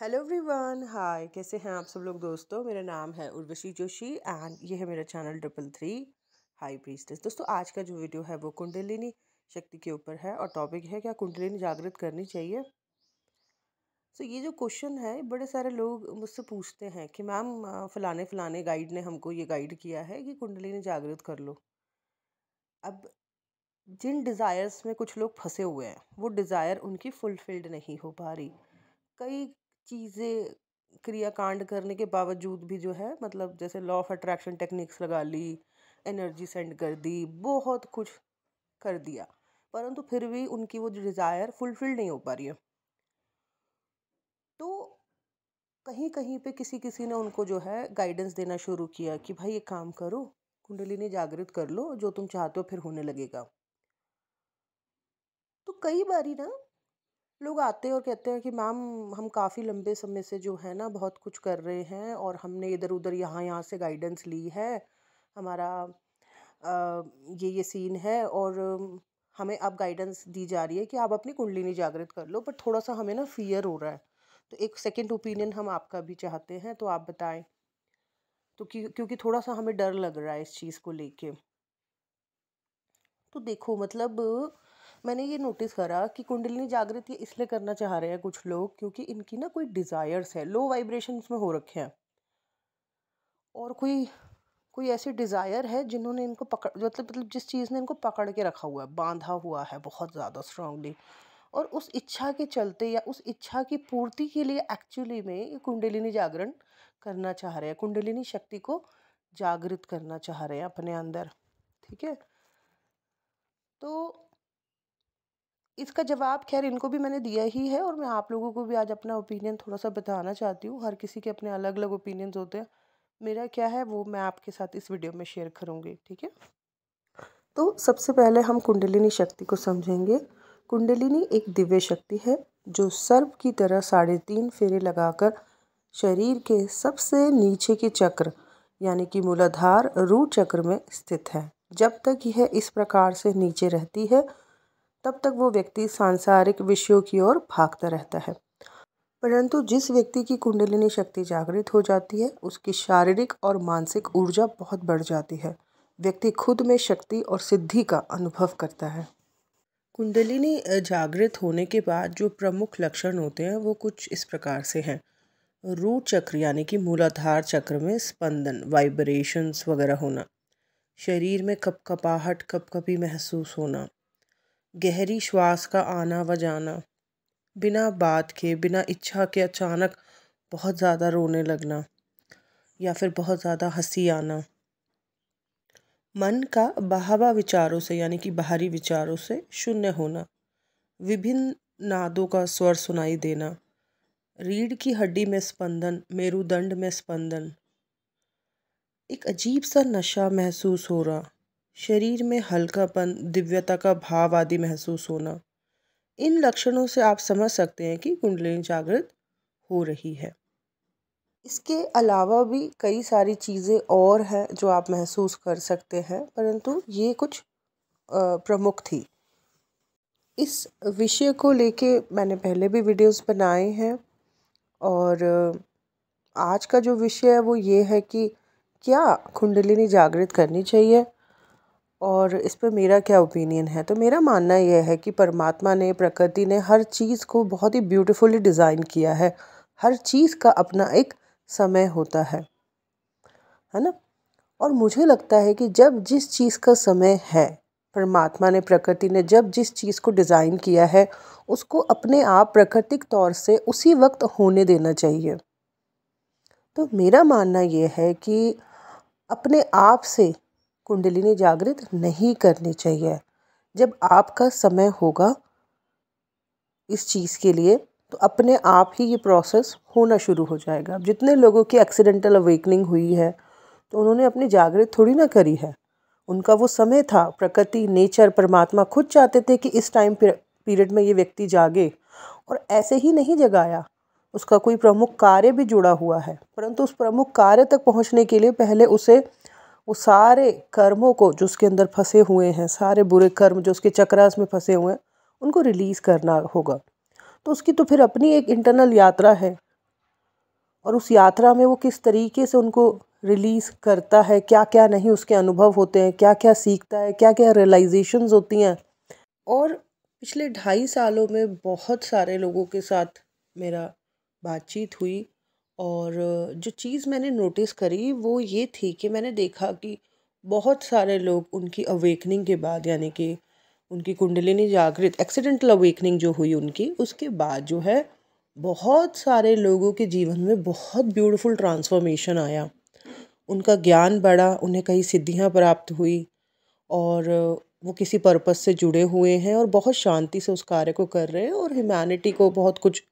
hello everyone hi कैसे हैं आप सब लोग दोस्तों मेरा नाम है उर्वशी जोशी एंड ये है मेरा channel triple three high priestess दोस्तों आज का जो वीडियो है वो कुंडलिनी शक्ति के ऊपर है और टॉपिक है क्या कुंडलिनी जागृत करनी चाहिए सो so, ये जो क्वेश्चन है बड़े सारे लोग मुझसे पूछते हैं कि मैम फ़लाने फ़लाने गाइड ने हमको ये गाइड किया है कि कुंडलिनी जागृत कर लो अब जिन डिज़ायर्स में कुछ लोग फंसे हुए हैं वो डिज़ायर उनकी फुलफ़िल्ड नहीं हो पा रही कई चीज़ें क्रियाकांड करने के बावजूद भी जो है मतलब जैसे लॉ ऑफ अट्रैक्शन टेक्निक्स लगा ली एनर्जी सेंड कर दी बहुत कुछ कर दिया परंतु फिर भी उनकी वो डिज़ायर फुलफिल नहीं हो पा रही है तो कहीं कहीं पे किसी किसी ने उनको जो है गाइडेंस देना शुरू किया कि भाई ये काम करो कुंडलिनी जागृत कर लो जो तुम चाहते हो फिर होने लगेगा तो कई बारी ना लोग आते हैं और कहते हैं कि मैम हम काफ़ी लंबे समय से जो है ना बहुत कुछ कर रहे हैं और हमने इधर उधर यहाँ यहाँ से गाइडेंस ली है हमारा आ, ये ये सीन है और हमें अब गाइडेंस दी जा रही है कि आप अपनी कुंडलिनी जागृत कर लो बट थोड़ा सा हमें ना फियर हो रहा है तो एक सेकंड ओपिनियन हम आपका भी चाहते हैं तो आप बताएं तो क्योंकि थोड़ा सा हमें डर लग रहा है इस चीज़ को लेके तो देखो मतलब मैंने ये नोटिस करा कि कुंडलिनी जागृति इसलिए करना चाह रहे हैं कुछ लोग क्योंकि इनकी ना कोई डिज़ायर्स है लो वाइब्रेशन में हो रखे हैं और कोई कोई ऐसे डिज़ायर है जिन्होंने इनको पकड़ मतलब मतलब जिस चीज़ ने इनको पकड़ के रखा हुआ है बांधा हुआ है बहुत ज़्यादा स्ट्रांगली और उस इच्छा के चलते या उस इच्छा की पूर्ति के लिए एक्चुअली में ये कुंडलिनी जागरण करना चाह रहे हैं कुंडलिनी शक्ति को जागृत करना चाह रहे हैं अपने अंदर ठीक है तो इसका जवाब खैर इनको भी मैंने दिया ही है और मैं आप लोगों को भी आज अपना ओपिनियन थोड़ा सा बताना चाहती हूँ हर किसी के अपने अलग अलग ओपिनियंस होते हैं मेरा क्या है वो मैं आपके साथ इस वीडियो में शेयर करूँगी ठीक है तो सबसे पहले हम कुंडलिनी शक्ति को समझेंगे कुंडलिनी एक दिव्य शक्ति है जो सर्प की तरह साढ़े तीन फेरे लगाकर शरीर के सबसे नीचे के चक्र यानी कि मूलाधार रूट चक्र में स्थित है जब तक यह इस प्रकार से नीचे रहती है तब तक वो व्यक्ति सांसारिक विषयों की ओर भागता रहता है परंतु जिस व्यक्ति की कुंडलिनी शक्ति जागृत हो जाती है उसकी शारीरिक और मानसिक ऊर्जा बहुत बढ़ जाती है व्यक्ति खुद में शक्ति और सिद्धि का अनुभव करता है कुंडलिनी जागृत होने के बाद जो प्रमुख लक्षण होते हैं वो कुछ इस प्रकार से हैं रूट चक्र यानी कि मूलाधार चक्र में स्पंदन वाइब्रेशंस वगैरह होना शरीर में कपकपाहट कपकपी महसूस होना गहरी श्वास का आना व जाना बिना बात के बिना इच्छा के अचानक बहुत ज़्यादा रोने लगना या फिर बहुत ज़्यादा हंसी आना मन का बहावा विचारों से यानी कि बाहरी विचारों से शून्य होना विभिन्न नादों का स्वर सुनाई देना रीढ़ की हड्डी में स्पंदन मेरुदंड में स्पंदन एक अजीब सा नशा महसूस हो रहा शरीर में हल्कापन दिव्यता का भाव आदि महसूस होना इन लक्षणों से आप समझ सकते हैं कि कुंडलिनी जागृत हो रही है इसके अलावा भी कई सारी चीज़ें और हैं जो आप महसूस कर सकते हैं परंतु ये कुछ प्रमुख थी इस विषय को लेके मैंने पहले भी वीडियोस बनाए हैं और आज का जो विषय है वो ये है कि क्या कुंडलिनी जागृत करनी चाहिए और इस पर मेरा क्या ओपिनियन है तो मेरा मानना यह है कि परमात्मा ने प्रकृति ने हर चीज़ को बहुत ही ब्यूटीफुली डिज़ाइन किया है हर चीज़ का अपना एक समय होता है है ना और मुझे लगता है कि जब जिस चीज़ का समय है परमात्मा ने प्रकृति ने जब जिस चीज़ को डिज़ाइन किया है उसको अपने आप प्राकृतिक तौर से उसी वक्त होने देना चाहिए तो मेरा मानना यह है कि अपने आप से कुंडलिनी जागृत नहीं करनी चाहिए जब आपका समय होगा इस चीज़ के लिए तो अपने आप ही ये प्रोसेस होना शुरू हो जाएगा जितने लोगों की एक्सीडेंटल अवेकनिंग हुई है तो उन्होंने अपनी जागृत थोड़ी ना करी है उनका वो समय था प्रकृति नेचर परमात्मा खुद चाहते थे कि इस टाइम पीरियड में ये व्यक्ति जागे और ऐसे ही नहीं जगाया उसका कोई प्रमुख कार्य भी जुड़ा हुआ है परंतु उस प्रमुख कार्य तक पहुंचने के लिए पहले उसे वो सारे कर्मों को जो उसके अंदर फंसे हुए हैं सारे बुरे कर्म जो उसके चक्रास में फंसे हुए हैं उनको रिलीज़ करना होगा तो उसकी तो फिर अपनी एक इंटरनल यात्रा है और उस यात्रा में वो किस तरीके से उनको रिलीज़ करता है क्या क्या नहीं उसके अनुभव होते हैं क्या क्या सीखता है क्या क्या रियलाइजेशन होती हैं और पिछले ढाई सालों में बहुत सारे लोगों के साथ मेरा बातचीत हुई और जो चीज़ मैंने नोटिस करी वो ये थी कि मैंने देखा कि बहुत सारे लोग उनकी अवेकनिंग के बाद यानी कि उनकी कुंडलिनी जागृत एक्सीडेंटल अवेकनिंग जो हुई उनकी उसके बाद जो है बहुत सारे लोगों के जीवन में बहुत ब्यूटीफुल ट्रांसफॉर्मेशन आया उनका ज्ञान बढ़ा उन्हें कई सिद्धियां प्राप्त हुई और वो किसी पर्पस से जुड़े हुए हैं और बहुत शांति से उस कार्य को कर रहे हैं और ह्यूमैनिटी को बहुत कुछ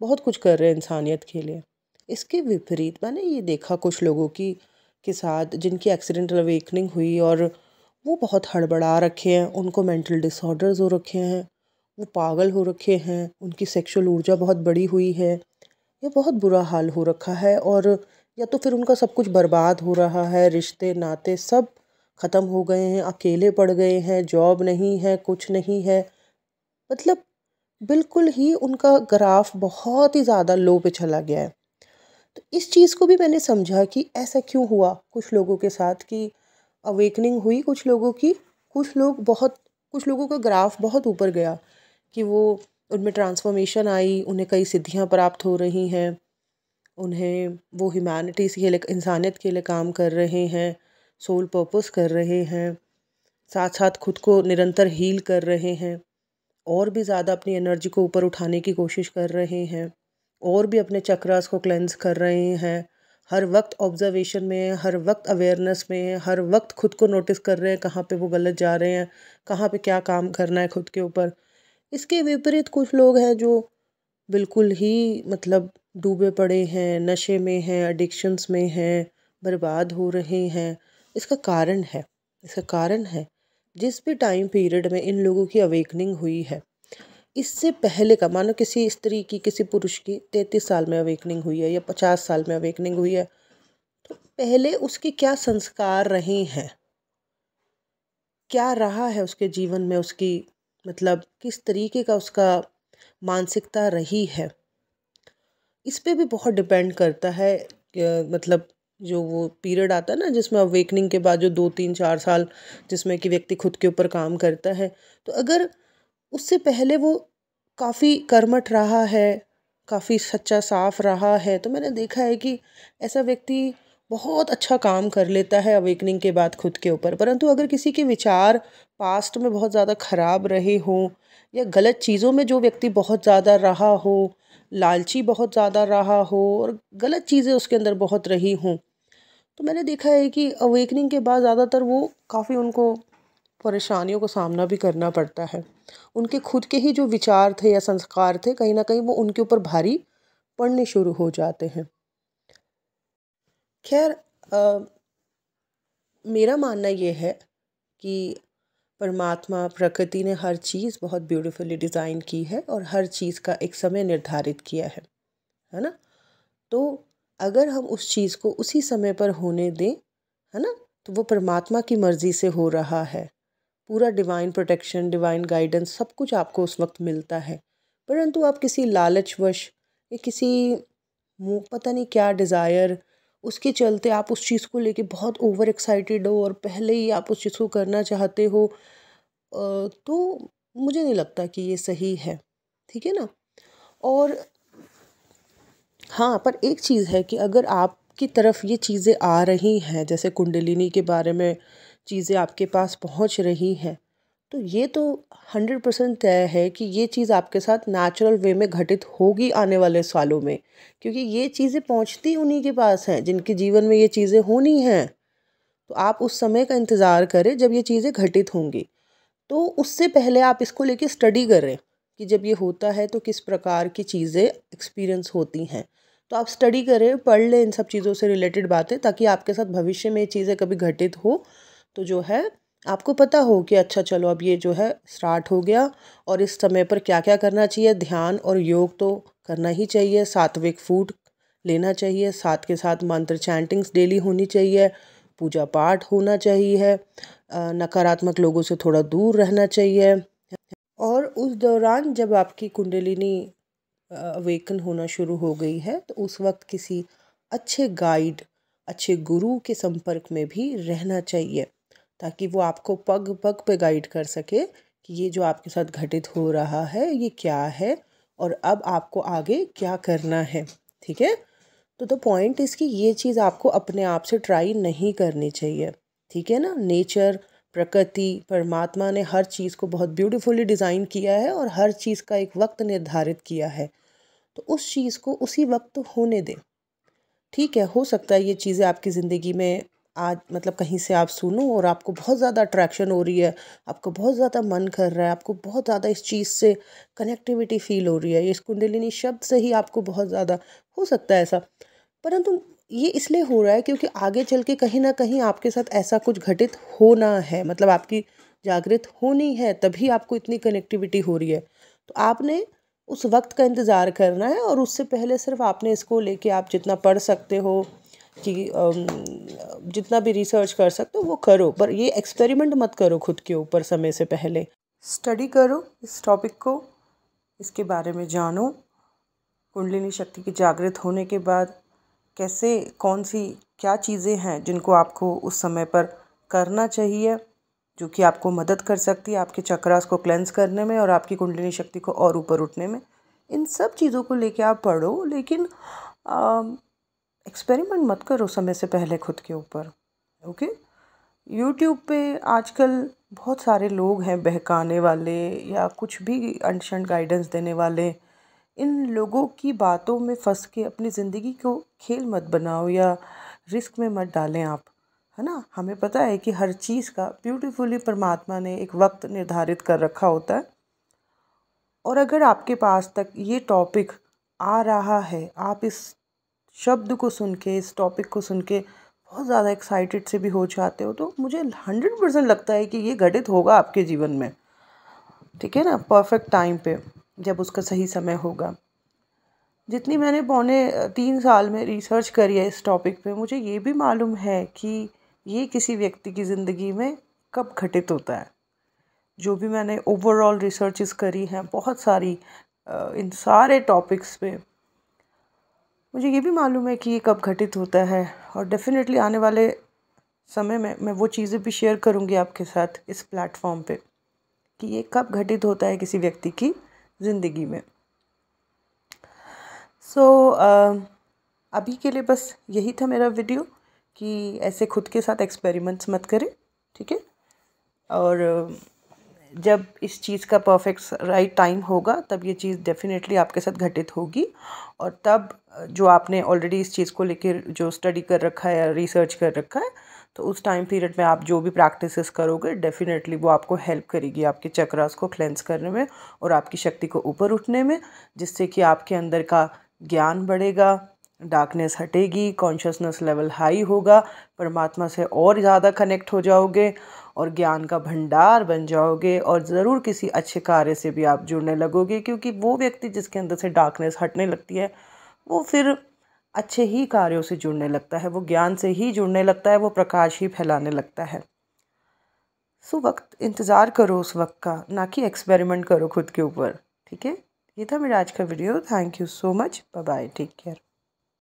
बहुत कुछ कर रहे हैं इंसानियत के लिए इसके विपरीत मैंने ये देखा कुछ लोगों की के साथ जिनकी एक्सीडेंटल अवेकनिंग हुई और वो बहुत हड़बड़ा रखे हैं उनको मेंटल डिसऑर्डर्स हो रखे हैं वो पागल हो रखे हैं उनकी सेक्सुअल ऊर्जा बहुत बड़ी हुई है या बहुत बुरा हाल हो रखा है और या तो फिर उनका सब कुछ बर्बाद हो रहा है रिश्ते नाते सब ख़त्म हो गए हैं अकेले पड़ गए हैं जॉब नहीं है कुछ नहीं है मतलब बिल्कुल ही उनका ग्राफ बहुत ही ज़्यादा लो पे चला गया है तो इस चीज़ को भी मैंने समझा कि ऐसा क्यों हुआ कुछ लोगों के साथ कि अवेकनिंग हुई कुछ लोगों की कुछ लोग बहुत कुछ लोगों का ग्राफ बहुत ऊपर गया कि वो उनमें ट्रांसफॉर्मेशन आई उन्हें कई सिद्धियाँ प्राप्त हो रही हैं उन्हें वो ह्यूमैनिटीज़ के लिए इंसानियत के लिए काम कर रहे हैं सोल पर्पस कर रहे हैं साथ साथ खुद को निरंतर हील कर रहे हैं और भी ज़्यादा अपनी एनर्जी को ऊपर उठाने की कोशिश कर रहे हैं और भी अपने चक्रास को क्लेंस कर रहे हैं हर वक्त ऑब्जर्वेशन में हर वक्त अवेयरनेस में हर वक्त खुद को नोटिस कर रहे हैं कहाँ पे वो गलत जा रहे हैं कहाँ पे क्या काम करना है खुद के ऊपर इसके विपरीत कुछ लोग हैं जो बिल्कुल ही मतलब डूबे पड़े हैं नशे में हैं एडिक्शंस में हैं बर्बाद हो रहे हैं इसका कारण है इसका कारण है जिस भी टाइम पीरियड में इन लोगों की अवेकनिंग हुई है इससे पहले का मानो किसी स्त्री की किसी पुरुष की तैंतीस साल में अवेकनिंग हुई है या पचास साल में अवेकनिंग हुई है तो पहले उसके क्या संस्कार रहे हैं क्या रहा है उसके जीवन में उसकी मतलब किस तरीके का उसका मानसिकता रही है इस पर भी बहुत डिपेंड करता है मतलब जो वो पीरियड आता है ना जिसमें अवेकनिंग के बाद जो दो तीन चार साल जिसमें कि व्यक्ति खुद के ऊपर काम करता है तो अगर उससे पहले वो काफ़ी कर्मठ रहा है काफ़ी सच्चा साफ रहा है तो मैंने देखा है कि ऐसा व्यक्ति बहुत अच्छा काम कर लेता है अवेकनिंग के बाद खुद के ऊपर परंतु अगर किसी के विचार पास्ट में बहुत ज़्यादा ख़राब रहे हों या गलत चीज़ों में जो व्यक्ति बहुत ज़्यादा रहा हो लालची बहुत ज़्यादा रहा हो और गलत चीज़ें उसके अंदर बहुत रही हों तो मैंने देखा है कि अवेकनिंग के बाद ज़्यादातर वो काफ़ी उनको परेशानियों का सामना भी करना पड़ता है उनके खुद के ही जो विचार थे या संस्कार थे कहीं ना कहीं वो उनके ऊपर भारी पड़ने शुरू हो जाते हैं खैर मेरा मानना ये है कि परमात्मा प्रकृति ने हर चीज़ बहुत ब्यूटीफुली डिज़ाइन की है और हर चीज़ का एक समय निर्धारित किया है है ना तो अगर हम उस चीज़ को उसी समय पर होने दें है ना तो वो परमात्मा की मर्ज़ी से हो रहा है पूरा डिवाइन प्रोटेक्शन डिवाइन गाइडेंस सब कुछ आपको उस वक्त मिलता है परंतु आप किसी लालचवश या किसी मुँह पता नहीं क्या डिज़ायर उसके चलते आप उस चीज़ को लेके बहुत ओवर एक्साइटेड हो और पहले ही आप उस चीज़ को करना चाहते हो तो मुझे नहीं लगता कि ये सही है ठीक है ना और हाँ पर एक चीज़ है कि अगर आपकी तरफ ये चीज़ें आ रही हैं जैसे कुंडलिनी के बारे में चीज़ें आपके पास पहुंच रही हैं तो ये तो हंड्रेड परसेंट तय है कि ये चीज़ आपके साथ नेचुरल वे में घटित होगी आने वाले सालों में क्योंकि ये चीज़ें पहुंचती उन्हीं के पास हैं जिनके जीवन में ये चीज़ें होनी हैं तो आप उस समय का इंतज़ार करें जब ये चीज़ें घटित होंगी तो उससे पहले आप इसको लेके स्टडी करें कि जब ये होता है तो किस प्रकार की चीज़ें एक्सपीरियंस होती हैं तो आप स्टडी करें पढ़ लें इन सब चीज़ों से रिलेटेड बातें ताकि आपके साथ भविष्य में ये चीज़ें कभी घटित हो तो जो है आपको पता हो कि अच्छा चलो अब ये जो है स्टार्ट हो गया और इस समय पर क्या क्या करना चाहिए ध्यान और योग तो करना ही चाहिए सात्विक फूड लेना चाहिए साथ के साथ मंत्र चैंटिंग्स डेली होनी चाहिए पूजा पाठ होना चाहिए नकारात्मक लोगों से थोड़ा दूर रहना चाहिए और उस दौरान जब आपकी कुंडलिनी अवेकन होना शुरू हो गई है तो उस वक्त किसी अच्छे गाइड अच्छे गुरु के संपर्क में भी रहना चाहिए ताकि वो आपको पग पग पे गाइड कर सके कि ये जो आपके साथ घटित हो रहा है ये क्या है और अब आपको आगे क्या करना है ठीक है तो द पॉइंट इसकी ये चीज़ आपको अपने आप से ट्राई नहीं करनी चाहिए ठीक है ना नेचर प्रकृति परमात्मा ने हर चीज़ को बहुत ब्यूटीफुली डिज़ाइन किया है और हर चीज़ का एक वक्त निर्धारित किया है तो उस चीज़ को उसी वक्त होने दें ठीक है हो सकता है ये चीज़ें आपकी ज़िंदगी में आज मतलब कहीं से आप सुनो और आपको बहुत ज़्यादा अट्रैक्शन हो रही है आपको बहुत ज़्यादा मन कर रहा है आपको बहुत ज़्यादा इस चीज़ से कनेक्टिविटी फील हो रही है इस कुंडलिनी शब्द से ही आपको बहुत ज़्यादा हो सकता है ऐसा परंतु ये इसलिए हो रहा है क्योंकि आगे चल के कहीं ना कहीं आपके साथ ऐसा कुछ घटित होना है मतलब आपकी जागृत होनी है तभी आपको इतनी कनेक्टिविटी हो रही है तो आपने उस वक्त का इंतज़ार करना है और उससे पहले सिर्फ आपने इसको लेके आप जितना पढ़ सकते हो कि जितना भी रिसर्च कर सकते हो वो करो पर ये एक्सपेरिमेंट मत करो खुद के ऊपर समय से पहले स्टडी करो इस टॉपिक को इसके बारे में जानो कुंडलिनी शक्ति के जागृत होने के बाद कैसे कौन सी क्या चीज़ें हैं जिनको आपको उस समय पर करना चाहिए जो कि आपको मदद कर सकती है आपके चक्रास को क्लेंस करने में और आपकी कुंडलिनी शक्ति को और ऊपर उठने में इन सब चीज़ों को लेके आप पढ़ो लेकिन एक्सपेरिमेंट मत करो समय से पहले खुद के ऊपर ओके यूट्यूब पे आजकल बहुत सारे लोग हैं बहकाने वाले या कुछ भी अनशंट गाइडेंस देने वाले इन लोगों की बातों में फंस के अपनी ज़िंदगी को खेल मत बनाओ या रिस्क में मत डालें आप है ना हमें पता है कि हर चीज़ का ब्यूटीफुली परमात्मा ने एक वक्त निर्धारित कर रखा होता है और अगर आपके पास तक ये टॉपिक आ रहा है आप इस शब्द को सुन के इस टॉपिक को सुन के बहुत ज़्यादा एक्साइटेड से भी हो जाते हो तो मुझे हंड्रेड परसेंट लगता है कि ये घटित होगा आपके जीवन में ठीक है ना परफेक्ट टाइम पे जब उसका सही समय होगा जितनी मैंने पौने तीन साल में रिसर्च करी है इस टॉपिक पे मुझे ये भी मालूम है कि ये किसी व्यक्ति की ज़िंदगी में कब घटित होता है जो भी मैंने ओवरऑल रिसर्चेस करी हैं बहुत सारी इन सारे टॉपिक्स पे मुझे ये भी मालूम है कि ये कब घटित होता है और डेफ़िनेटली आने वाले समय में मैं वो चीज़ें भी शेयर करूँगी आपके साथ इस प्लेटफॉर्म पे कि ये कब घटित होता है किसी व्यक्ति की ज़िंदगी में सो so, uh, अभी के लिए बस यही था मेरा वीडियो कि ऐसे खुद के साथ एक्सपेरिमेंट्स मत करें ठीक है और जब इस चीज़ का परफेक्ट राइट टाइम होगा तब ये चीज़ डेफिनेटली आपके साथ घटित होगी और तब जो आपने ऑलरेडी इस चीज़ को लेकर जो स्टडी कर रखा है या रिसर्च कर रखा है तो उस टाइम पीरियड में आप जो भी प्रैक्टिसेस करोगे डेफिनेटली वो आपको हेल्प करेगी आपके चक्रास को क्लेंस करने में और आपकी शक्ति को ऊपर उठने में जिससे कि आपके अंदर का ज्ञान बढ़ेगा डार्कनेस हटेगी कॉन्शियसनेस लेवल हाई होगा परमात्मा से और ज़्यादा कनेक्ट हो जाओगे और ज्ञान का भंडार बन जाओगे और ज़रूर किसी अच्छे कार्य से भी आप जुड़ने लगोगे क्योंकि वो व्यक्ति जिसके अंदर से डार्कनेस हटने लगती है वो फिर अच्छे ही कार्यों से जुड़ने लगता है वो ज्ञान से ही जुड़ने लगता है वो प्रकाश ही फैलाने लगता है सो वक्त इंतज़ार करो उस वक्त का ना कि एक्सपेरिमेंट करो खुद के ऊपर ठीक है ये था मेरा आज का video thank you so much bye bye take care